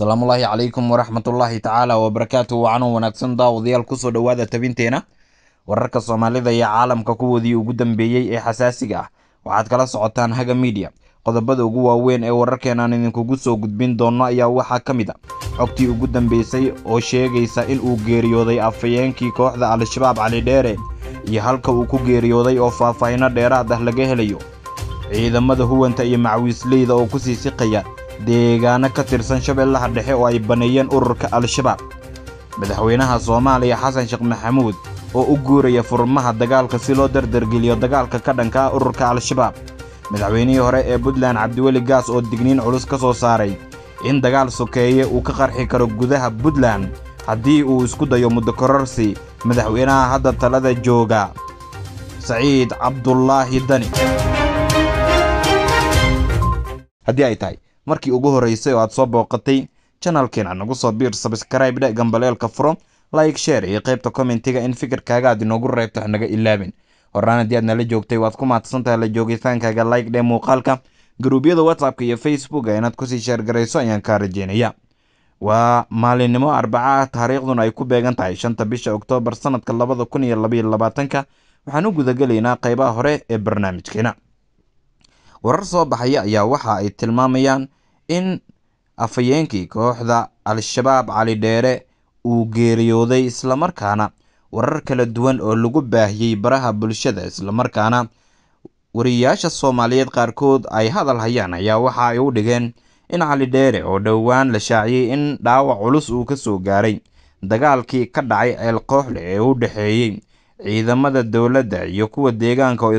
asalaamullaahi calaykum waraxmatullaahi tacaala wabarakaatu wacanuu wanaagsan daawadayaal kusoo dhowaada tabinteena wararka soomaalida iyo caalamka kuwoodii ugu dambeeyey ee xasaasiga ah waxaad kala socotaan haga miidiya qodobada ugu waaweyn ee wararkeenaan idinkugu soo gudbin doonno ayaa waxaa ka mid a xogtii ugu dambeysay oo sheegaysa in uu geeriyooday afhayeenkii kooxda al-shabaab cali dheere iyo halka uu ku geeriyooday oo faahfaahino dheeraad ah laga helayo ciidamada huwanta iyo macwiisleyda oo ku sii siqaya deegaano ka tirsan shabeellaha dhexe oo ay baneeyeen ururka al-shabaab madaxweynaha soomaaliya xasan sheekh maxamuud oo u guuraya furmaha dagaalka si loo dardargeliyo dagaalka ka dhankaa ururka al-shabaab madaxweynihii hore ee puntland cabdiweli gaas oo digniin culus ka soo saaray in dagaal sokeeye uu ka qarxi karo gudaha puntland haddii uu isku dayo muddokororsi madaxweynaha hadda talada jooga saciid cabdulaahi dani haddii ay tahay markii ugu horreysay oo aad soo booqatay janalkeena nagu soo biir sabskrayb dhe gambaleelka furo like share iyo qaybta commentiga in fikirkaaga aad inoogu reebto naga ilaabin horaan haddii aad nala joogtay waad ku mahadsantahay la joogitaankaaga like dhe muuqaalka garuubyada whatsappka iyo facebook a inaad kusii sheergarayso ayaan kaa rajeynaya waa maalinnimo arbaca ah taariikhduna ay ku beegan tahay shanta bisha oktoobar sanadka labada kun iyo labaiyo labaatanka waxaan u gudagelaynaa qaybaha hore ee barnaamijkeena warar soo baxaya ayaa waxa ay tilmaamayaan in afhayeenkii kooxda Al-Shabaab Cali Dheere uu geeriyooday islamarkaana warar kala duwan oo lagu baahiyey baraha bulshada islamarkaana wariyaasha soomaaliyeed qaarkood ay hadal hayaan ayaa waxa ay u dhigeen in cali dheere oo dhowaan la shaaciyey in dhaawac culus uu ka soo gaaray dagaalkii ka dhacay ceel kooxle ee u dhexeeyey ciidamada dowladda iyo kuwa deegaanka oo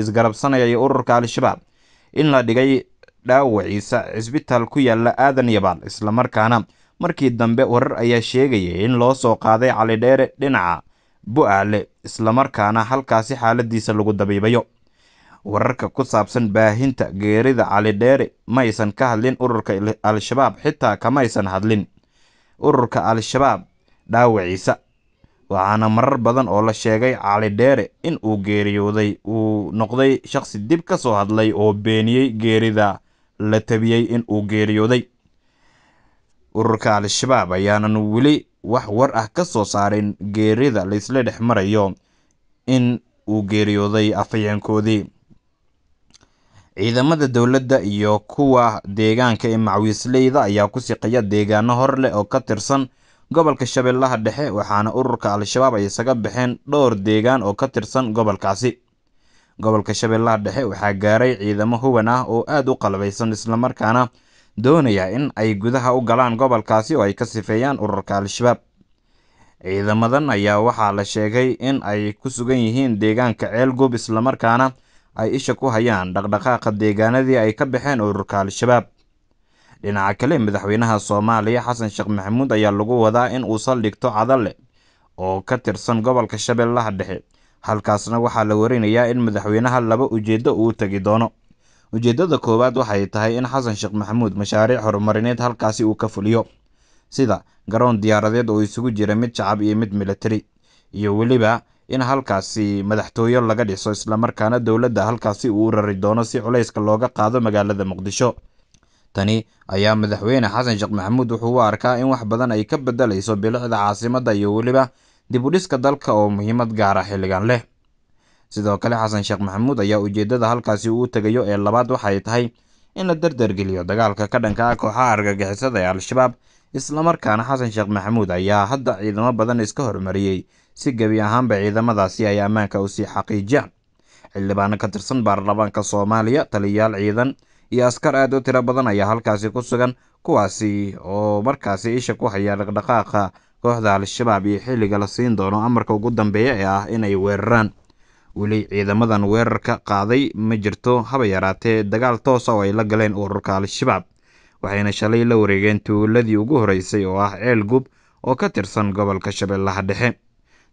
isgarabsanaya ururka al-shabaab in la dhigay dhaawaciisa cisbitaal ku yaalla aadan yabaal isla markaana markii dambe warar ayaa sheegayay in loo soo qaaday calidheere dhinaca bu-aale islamarkaana halkaasi xaaladiisa lagu dabiibayo wararka ku saabsan baahinta geerida calidheere maysan ka hadlin ururka al-shabaab xitaa kamaysan hadlin ururka al-shabaab dhaawaciisa waxaana marar badan oo la sheegay calidheere in uu geeriyooday uu noqday shaqsi dib ka soo hadlay oo beeniyey geerida la tabiyey in uu geeriyooday ururka al-shabaab ayaanan weli wax war ah ka soo saarin geerida laysla dhex marayo in uu geeriyooday afhayeenkoodii ciidamada dowladda iyo kuwa deegaanka ee macwiisleyda ayaa ku siqaya deegaano hor leh oo ka tirsan gobolka shabeellaha dhexe waxaana ururka al-shabaab ay isaga baxeen dhowr deegaan oo ka tirsan gobolkaasi gobolka shabeellaha dhexe waxaa gaaray ciidamo huwan ah oo aad u qalbaysan islamarkaana doonaya in ay gudaha u galaan gobolkaasi oo ay ka sifeeyaan ururka al-shabaab ciidamadan ayaa waxaa la sheegay in ay ku sugan yihiin deegaanka ceelgub islamarkaana ay isha ku hayaan dhaqdhaqaaqa deegaanadii ay ka baxeen ururka al-shabaab dhinaca kale madaxweynaha soomaaliya xasan sheekh maxamuud ayaa lagu wadaa in uu saldhigto cadalle oo ka tirsan gobolka shabeellaha dhexe halkaasna waxaa la warinayaa in madaxweynaha laba ujeeddo uu tegi doono ujeeddada koowaad waxay tahay in xasan sheekh maxamuud mashaariic horumarineed halkaasi uu ka fuliyo sida garoon diyaaradeed oo isugu jira mid shacab iyo mid militari iyo weliba in halkaasi madaxtooyo laga dhiso islamarkaana dowladda halkaasi uu rari doono si culayska looga qaado magaalada muqdisho tani ayaa madaxweyne xasan sheekh maxamuud wuxuu u arkaa in wax badan ay ka bedelayso bilicda caasimadda iyo weliba dib u dhiska dalka oo muhiimad gaara ah xilligan leh sidoo kale xasan sheekh maxamuud ayaa ujeeddada halkaasi uu tegayo ee labaad waxay tahay in la dardargeliyo dagaalka ka dhanka ah kooxaha argagixisada ee al-shabaab islamarkaana xasan sheekh maxamuud ayaa hadda ciidamo badan iska hormariyey si gebi ahaanba ciidamadaasi ay ammaanka usii xaqiijiyaan xildhibaano ka tirsan baarlamaanka soomaaliya taliyayaal ciidan iyo askar aad u tiro badan ayaa halkaasi ku sugan kuwaasi oo markaasi isha ku haya dhaqdhaqaaqa kooxda al-shabaab iyo xilliga la siin doono amarka ugu dambeeya ee ah inay weeraraan weli ciidamadan weerarka qaaday ma jirto haba yaraatee dagaal toosa ah oo ay la galeen ururka al-shabaab waxayna shalay la wareegeen tuuladii ugu horeysay oo ah ceel gub oo ka tirsan gobolka shabeellaha dhexe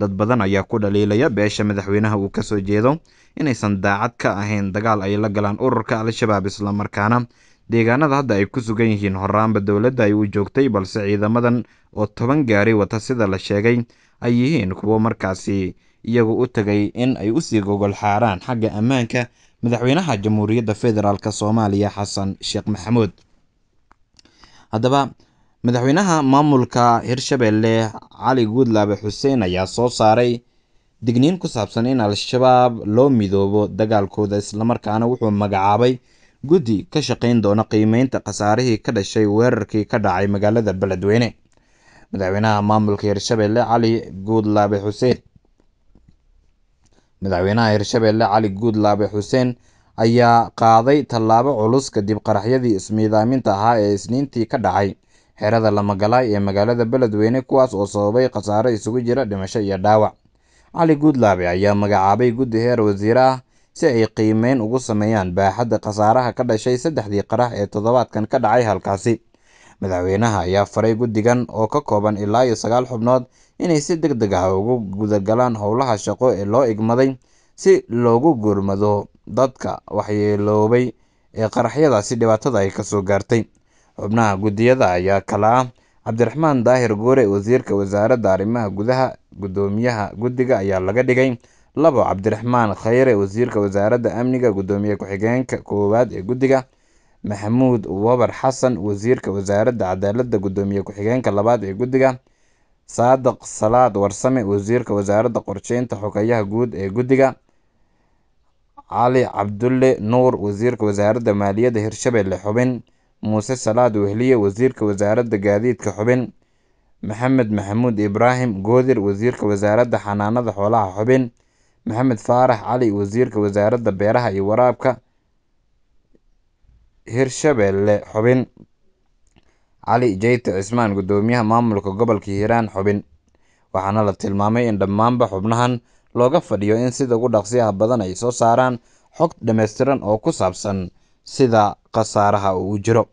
dad badan ayaa ku dhaliilaya beesha madaxweynaha uu ka soo jeedo inaysan daacad ka ahayn dagaal ay la galaan ururka al-shabaab isla markaana deegaanada hadda ay ku sugan yihiin horaanba dowladda ay u joogtay balse ciidamadan oo toban gaari wata sida la sheegay ay yihiin kuwo markaasi iyagu u tagay in ay usii gogol xaaraan xagga ammaanka madaxweynaha jamhuuriyadda federaalk soomaaliya xasan sheekh maxamuud haddaba madaxweynaha maamulka hirshabeelle cali guudlaabe xuseen ayaa soo saaray digniin ku saabsan in al-shabaab loo midoobo dagaalkooda islamarkaana wuxuu magacaabay guddi ka shaqayn doona qiimeynta khasaarihii ka dhashay weerarkii ka dhacay magaalada beledweyne madaxweynaha maamulka hirshabelle cali guudlaabe xuseen madaxweynaha hirshabeelle cali guudlaabe xuseen ayaa qaaday tallaabo culus kadib qaraxyadii ismiidaaminta ahaa ee isniintii ka dhacay xerada lamagalaay ee magaalada beledweyne kuwaas oo sababay khasaare isugu jira dhimasho iyo dhaawac cali guudlaabe ayaa magacaabay guddi heer wasiire ah si ay qiimeyn ugu sameeyaan baaxadda khasaaraha ka dhashay saddexdii qarax ee toddobaadkan ka dhacay halkaasi madaxweynaha ayaa faray guddigan oo ka kooban ilaa iyo sagaal xubnood inay si deg deg ah ugu gudagalaan howlaha shaqo ee loo igmaday si loogu gurmado dadka waxyeeloobay ee qaraxyadaasi dhibaatada ay kasoo gaartay xubnaha guddiyada ayaa kala ah cabdiraxmaan daahir guure wasiirka wasaaradda arrimaha gudaha guddoomiyaha guddiga ayaa laga dhigay labo cabdiraxmaan khayre wasiirka wasaaradda amniga guddoomiye ku-xigeenka koowaad ee guddiga maxamuud wabar xasan wasiirka wasaaradda cadaaladda guddoomiye ku-xigeenka labaad ee guddiga saadiq salaad warsame wasiirka wasaaradda qorsheynta xogeyaha guud ee guddiga cali cabdulle nuur wasiirka wasaaradda maaliyadda hirshabeelle xubin muuse salaad wehliye wasiirka wasaaradda gaadiidka xubin maxamed maxamuud ibraahim goodir wasiirka wasaaradda xanaanada xoolaha xubin Maxamed Faarax Cali Wasiirka Wasaaradda Beeraha iyo Waraabka hirshabeelle Xubin Cali jeyte Cismaan guddoomiyaha Maamulka Gobolka Hiiraan Xubin waxaana la tilmaamay in dhammaanba xubnahan looga fadhiyo in sida ugu dhaqsiyaha badan ay soo saaraan xog dhammaystiran oo ku saabsan sida khasaaraha uu u jiro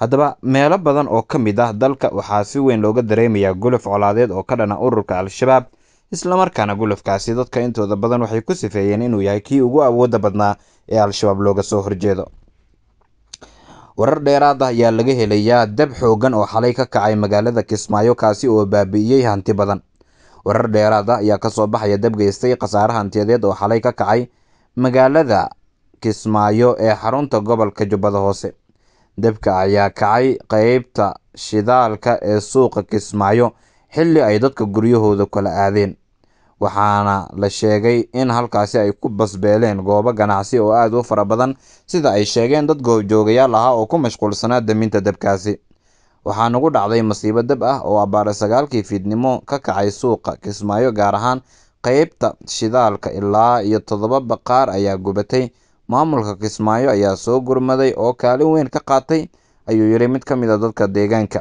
haddaba meelo badan oo ka mid ah dalka waxaa si weyn looga dareemayaa gulof colaadeed oo ka dhana ururka al-shabaab islamarkaana markaana gulufkaasi dadka intooda badan waxay ku sifeeyeen inuu yahay kii ugu awoodda badnaa ee al-shabaab looga soo horjeedo warar dheeraad ah ayaa laga helayaa dab xoogan oo xalay ka kacay magaalada kismaayo kaasi oo baabi'iyey hanti badan warar dheeraad ah ayaa kasoo baxaya dab geystay khasaare hantiyadeed oo xalay ka kacay magaalada kismaayo ee xarunta gobolka jubbada hoose dabka ayaa kacay qeybta shidaalka ee suuqa kismaayo xilli ay dadka guryahooda kala aadeen waxaana la sheegay in halkaasi ay ku basbeeleen goobo ganacsi oo aada u fara badan sida ay sheegeen dad goobjoogayaal ahaa oo ku mashquulsanaa deminta dabkaasi waxaa nagu dhacday masiibo dab ah oo abbaare sagaalkii fiidnimo ka kacay suuqa kismaayo gaar ahaan qeybta shidaalka ilaa iyo toddoba baqaar ayaa gubatay maamulka kismaayo ayaa soo gurmaday oo kaalin weyn ka qaatay ayuu yidhi mid ka mid a ah dadka deegaanka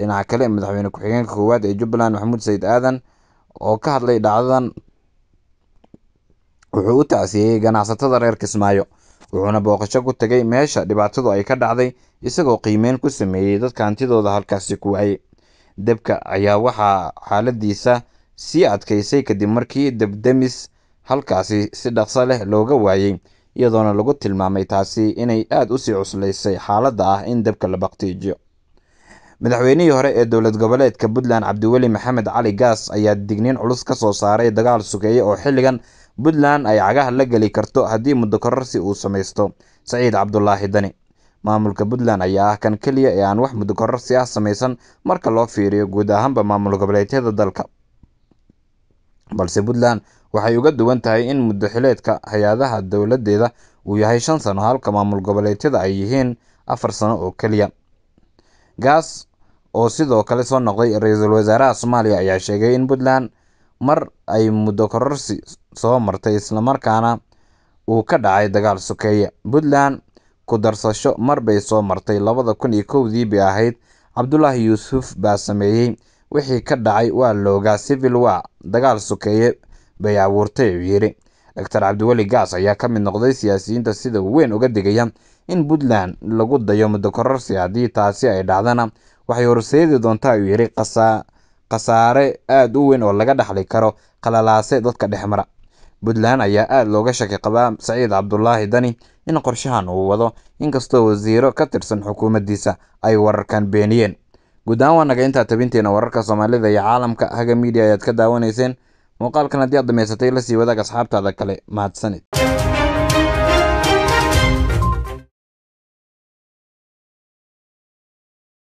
Dhinaca kale, Madaxweyne ku xigeenka koowaad ee Jubbaland Maxamuud sayid Aadan oo ka hadlay dhacdadan wuxuu u tacsiiyay ganacsatada reer Kismaayo, wuxuuna booqasho ku tegay meesha dhibaatadu ay ka dhacday isagoo qiimeyn ku sameeyey dadka hantidooda halkaasi ku waayay. Debka ayaa waxaa xaaladiisa sii adkaysay kadib markii debdemis halkaasi si dhaqso leh looga waayey iyadoona lagu tilmaamay taasi inay aad u sii cuslaysay xaaladda ah in debka la baqtiijiyo madaxweynihii hore ee dowlad goboleedka puntland cabdiweli maxamed cali gaas ayaa digniin culus ka soo saaray dagaal sukeeye oo xilligan puntland ay cagaha la geli karto haddii muddo kororsi uu samaysto saciid cabdulaahi dani maamulka puntland ayaa ah kan keliya ee aan wax muddo kororsi ah samaysan marka loo fiiriyo guud ahaanba maamul goboleedyada dalka balse puntland waxay uga duwan tahay in muddo xileedka hay-adaha dowladdeeda uu yahay shan sano halka maamul goboleedyada ay yihiin afar sano oo keliya gaas oo sidoo kale soo noqday ra-iisul wasaaraha Soomaaliya ayaa sheegay in Puntland mar ay muddo kororsi soo martay islamarkaana uu ka dhacay dagaal sokeeye. Puntland ku darsasho mar bay soo martay labada kun iyo kowdii bay ahayd Cabdullaahi Yuusuf baa sameeyey wixii ka dhacay waa loogaa civil war dagaal sokeeye bay abuurtay ayuu yidhi. docor Cabdiweli Gaas ayaa ka mid noqday siyaasiyiinta sida weyn uga digaya in Puntland lagu dayo muddo kororsi haddii taasi ay dhacdana waxay horseedi doontaa uu yidhi khasaare aada u weyn oo laga dhaxli karo qalalaase dadka dhexmara puntland ayaa aada looga shaki qabaa saciid cabdulaahi dani in qorshahan uu wado inkastoo wasiiro ka tirsan xukuumaddiisa ay wararkan beeniyeen guud ahaan waa naga intaa tabinteena wararka soomaalida iyo caalamka haga miidiya ayaad ka daawanayseen muuqaalkan haddii aad dhammaysatay la sii wadaag asxaabtaada kale mahadsanid